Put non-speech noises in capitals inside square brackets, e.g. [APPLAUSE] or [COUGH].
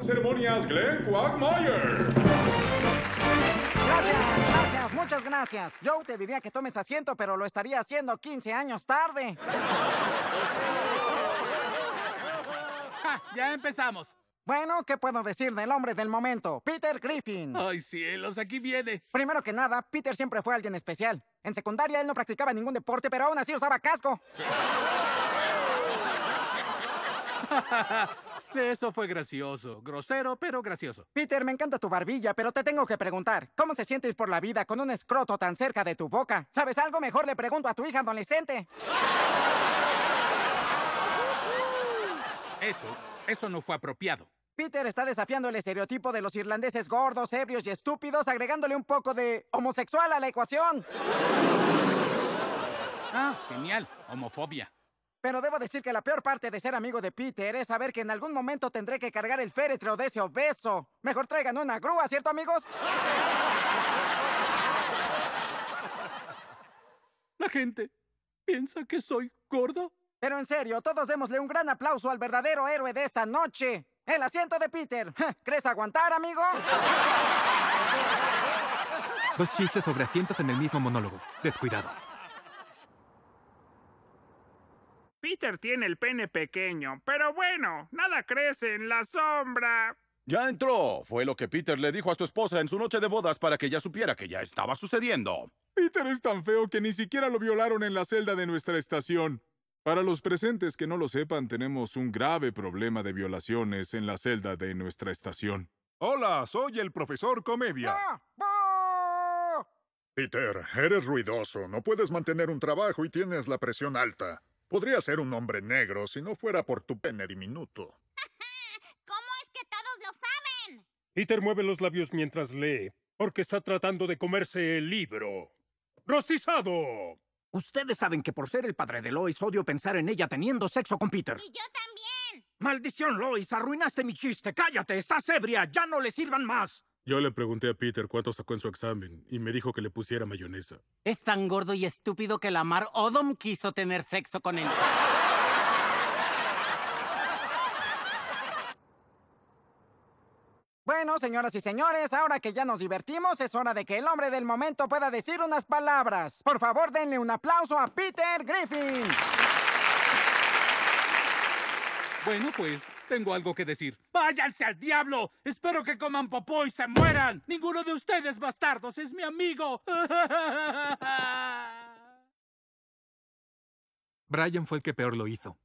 Ceremonias Glenn Quagmire. Gracias, gracias, muchas gracias. Yo te diría que tomes asiento, pero lo estaría haciendo 15 años tarde. [LAUGHS] Ah, ya empezamos. Bueno, ¿qué puedo decir del hombre del momento? Peter Griffin. Ay, cielos, aquí viene. Primero que nada, Peter siempre fue alguien especial. En secundaria él no practicaba ningún deporte, pero aún así usaba casco. [LAUGHS] Eso fue gracioso. Grosero, pero gracioso. Peter, me encanta tu barbilla, pero te tengo que preguntar, ¿cómo se siente ir por la vida con un escroto tan cerca de tu boca? ¿Sabes algo? Mejor le pregunto a tu hija adolescente. Eso, eso no fue apropiado. Peter está desafiando el estereotipo de los irlandeses gordos, ebrios y estúpidos, agregándole un poco de homosexual a la ecuación. Ah, genial. Homofobia. Pero debo decir que la peor parte de ser amigo de Peter es saber que en algún momento tendré que cargar el féretro de ese obeso. Mejor traigan una grúa, ¿cierto, amigos? La gente piensa que soy gordo. Pero en serio, todos démosle un gran aplauso al verdadero héroe de esta noche. El asiento de Peter. ¿Crees aguantar, amigo? Dos chistes sobre asientos en el mismo monólogo. Descuidado. Peter tiene el pene pequeño, pero bueno, nada crece en la sombra. Ya entró. Fue lo que Peter le dijo a su esposa en su noche de bodas para que ella supiera que ya estaba sucediendo. Peter es tan feo que ni siquiera lo violaron en la celda de nuestra estación. Para los presentes que no lo sepan, tenemos un grave problema de violaciones en la celda de nuestra estación. Hola, soy el profesor Comedia. ¡Ah! ¡Ah! Peter, eres ruidoso, no puedes mantener un trabajo y tienes la presión alta. Podría ser un hombre negro si no fuera por tu pene diminuto. [LAUGHS] ¿Cómo es que todos lo saben? Peter mueve los labios mientras lee, porque está tratando de comerse el libro. ¡Rostizado! Ustedes saben que por ser el padre de Lois odio pensar en ella teniendo sexo con Peter. Y yo también. Maldición, Lois, arruinaste mi chiste. Cállate, estás ebria. Ya no le sirvan más. Yo le pregunté a Peter cuánto sacó en su examen y me dijo que le pusiera mayonesa. Es tan gordo y estúpido que la Mar Odom quiso tener sexo con él. Bueno, señoras y señores, ahora que ya nos divertimos, es hora de que el hombre del momento pueda decir unas palabras. Por favor, denle un aplauso a Peter Griffin. Bueno, pues tengo algo que decir. ¡Váyanse al diablo! Espero que coman popó y se mueran. Ninguno de ustedes, bastardos, es mi amigo. [LAUGHS] Brian fue el que peor lo hizo.